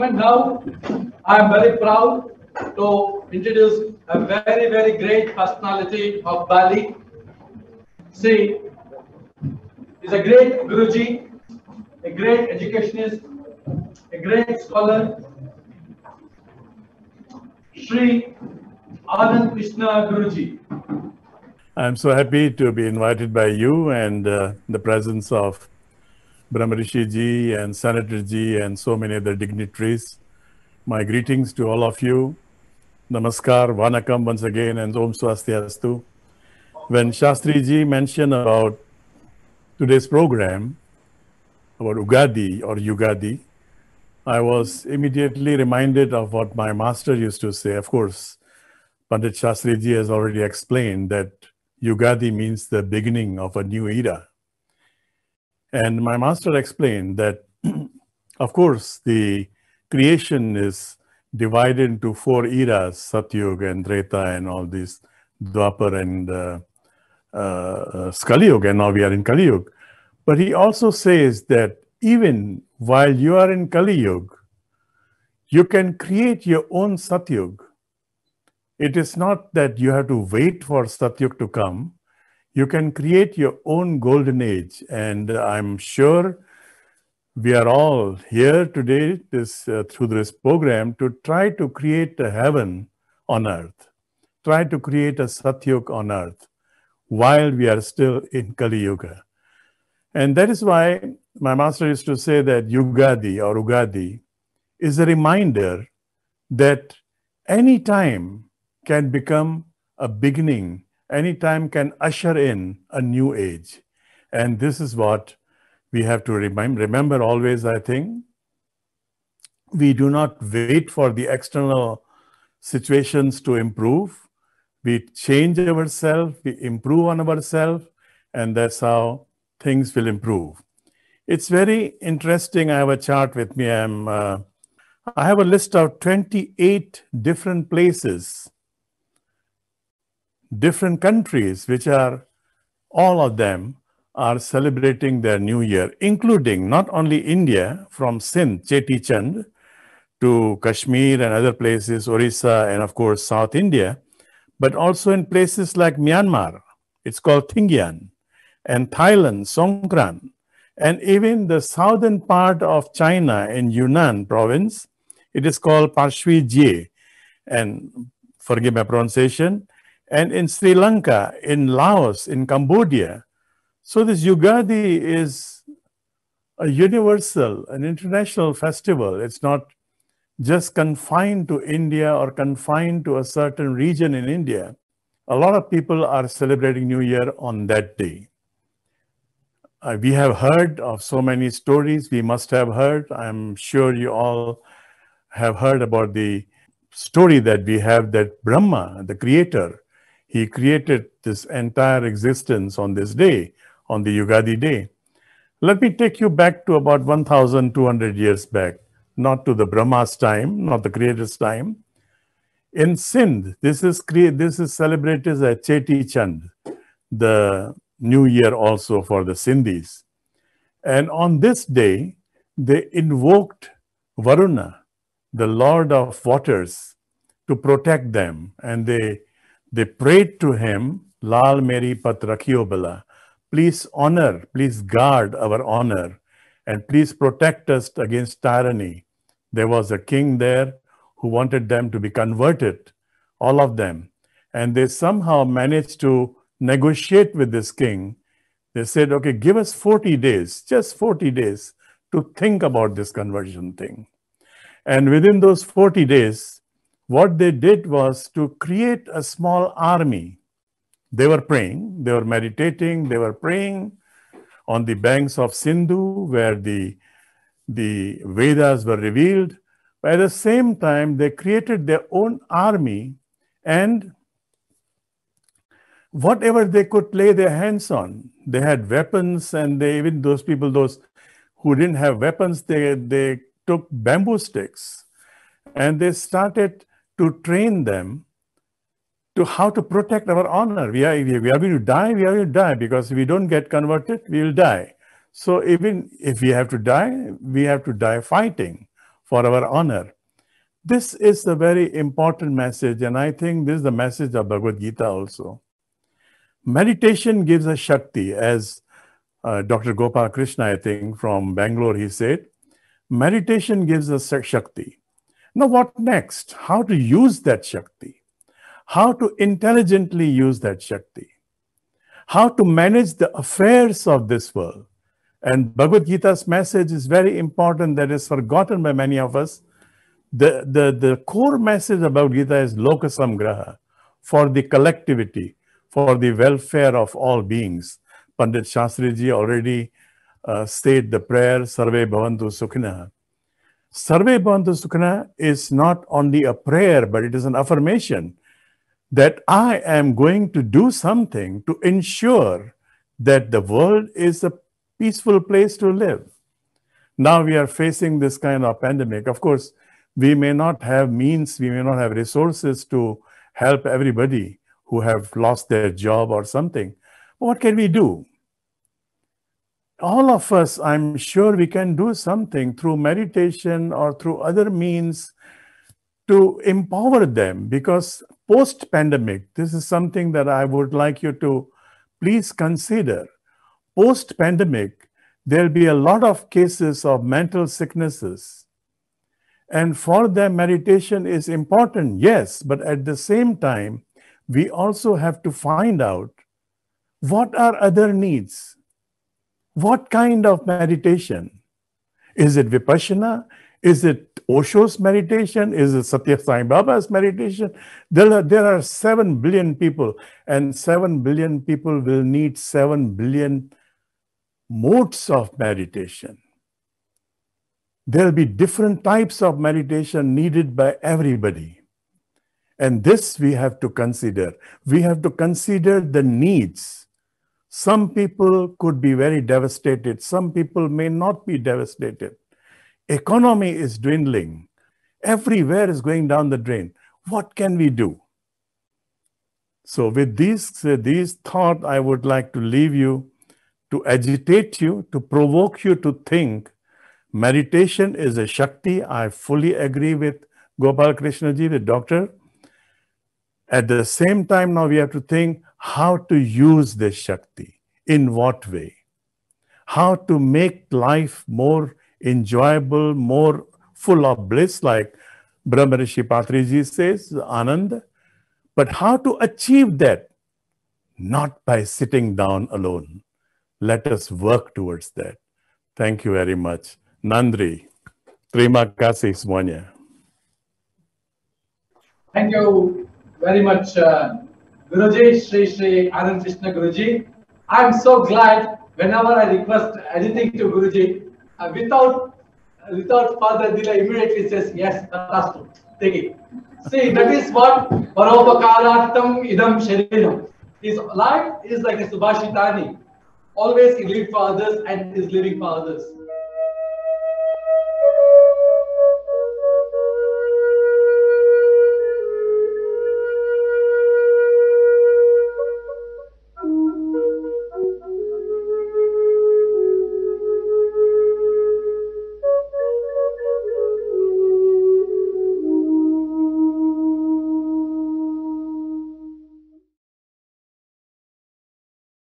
segment now. I am very proud to introduce a very, very great personality of Bali. See, is a great Guruji, a great educationist, a great scholar, Sri Anand Krishna Guruji. I'm so happy to be invited by you and uh, the presence of Brahmarishi ji and Senator ji and so many other dignitaries. My greetings to all of you. Namaskar, Vanakam once again and Om Swastiastu. When Shastri ji mentioned about today's program, about Ugadi or Yugadi, I was immediately reminded of what my master used to say. Of course, Pandit Shastri ji has already explained that Yugadi means the beginning of a new era. And my master explained that, of course, the creation is divided into four eras, Satyuga and Dreta and all these, Dwapar and uh, uh, uh and now we are in Kaliyuga. But he also says that even while you are in Kaliyuga, you can create your own Satyug. It is not that you have to wait for Satyug to come, you can create your own golden age. And I'm sure we are all here today this, uh, through this program to try to create a heaven on earth, try to create a Satyug on earth while we are still in Kali Yuga. And that is why my master used to say that Yugadi or Ugadi is a reminder that any time can become a beginning any time can usher in a new age. And this is what we have to remind, remember always, I think. We do not wait for the external situations to improve. We change ourselves, we improve on ourselves, and that's how things will improve. It's very interesting. I have a chart with me. I'm, uh, I have a list of 28 different places different countries, which are all of them are celebrating their new year, including not only India, from Sindh, Cheti Chand, to Kashmir and other places, Orissa, and of course, South India, but also in places like Myanmar. It's called Thingyan, and Thailand, Songkran, and even the southern part of China in Yunnan province, it is called Parshvi Jie, and forgive my pronunciation, and in Sri Lanka, in Laos, in Cambodia. So this Yugadi is a universal, an international festival. It's not just confined to India or confined to a certain region in India. A lot of people are celebrating New Year on that day. Uh, we have heard of so many stories. We must have heard. I'm sure you all have heard about the story that we have that Brahma, the creator, he created this entire existence on this day, on the Yugadi day. Let me take you back to about 1,200 years back, not to the Brahma's time, not the Creator's time. In Sindh, this is, this is celebrated as Cheti Chand, the new year also for the Sindhis. And on this day, they invoked Varuna, the lord of waters, to protect them. And they they prayed to him, Lal Meri Pat Rakhiobala, please honor, please guard our honor, and please protect us against tyranny. There was a king there who wanted them to be converted, all of them. And they somehow managed to negotiate with this king. They said, okay, give us 40 days, just 40 days, to think about this conversion thing. And within those 40 days, what they did was to create a small army. They were praying, they were meditating, they were praying on the banks of Sindhu where the, the Vedas were revealed. But at the same time, they created their own army and whatever they could lay their hands on. They had weapons, and they even those people, those who didn't have weapons, they they took bamboo sticks, and they started to train them to how to protect our honor. We are, we are going to die, we are going to die because if we don't get converted, we will die. So even if we have to die, we have to die fighting for our honor. This is a very important message, and I think this is the message of Bhagavad Gita also. Meditation gives us Shakti, as uh, Dr. Gopal Krishna, I think, from Bangalore, he said, meditation gives us Shakti. Now, what next? How to use that Shakti? How to intelligently use that Shakti? How to manage the affairs of this world? And Bhagavad Gita's message is very important that is forgotten by many of us. The, the, the core message about Gita is lokasamgraha, for the collectivity, for the welfare of all beings. Pandit Shastriji already uh, stated the prayer, Sarve Bhavantu Sukhina. Survey Bandhu Sukhana is not only a prayer, but it is an affirmation that I am going to do something to ensure that the world is a peaceful place to live. Now we are facing this kind of pandemic. Of course, we may not have means, we may not have resources to help everybody who have lost their job or something. But what can we do? all of us, I'm sure we can do something through meditation or through other means to empower them because post pandemic, this is something that I would like you to please consider. Post pandemic, there'll be a lot of cases of mental sicknesses. And for them, meditation is important, yes, but at the same time, we also have to find out what are other needs what kind of meditation? Is it Vipassana? Is it Osho's meditation? Is it Satya Sai Baba's meditation? There are, there are 7 billion people, and 7 billion people will need 7 billion modes of meditation. There'll be different types of meditation needed by everybody. And this we have to consider. We have to consider the needs. Some people could be very devastated. Some people may not be devastated. Economy is dwindling. Everywhere is going down the drain. What can we do? So with these, these thoughts, I would like to leave you to agitate you, to provoke you to think. Meditation is a Shakti. I fully agree with Gopal Krishnaji, the doctor. At the same time, now we have to think how to use this Shakti, in what way, how to make life more enjoyable, more full of bliss, like Brahma Patriji says, Anand. But how to achieve that? Not by sitting down alone. Let us work towards that. Thank you very much. Nandri, terima kasih semuanya. Thank you very much uh, Guruji, Sri Sri Anand Krishna Guruji. I'm so glad whenever I request anything to Guruji, uh, without uh, without further delay, immediately says, yes, Tatastu, take it. See, that is what Parapakaratam Idam Shariram. His life is like a Subhashitani, always he lived for others and is living for others.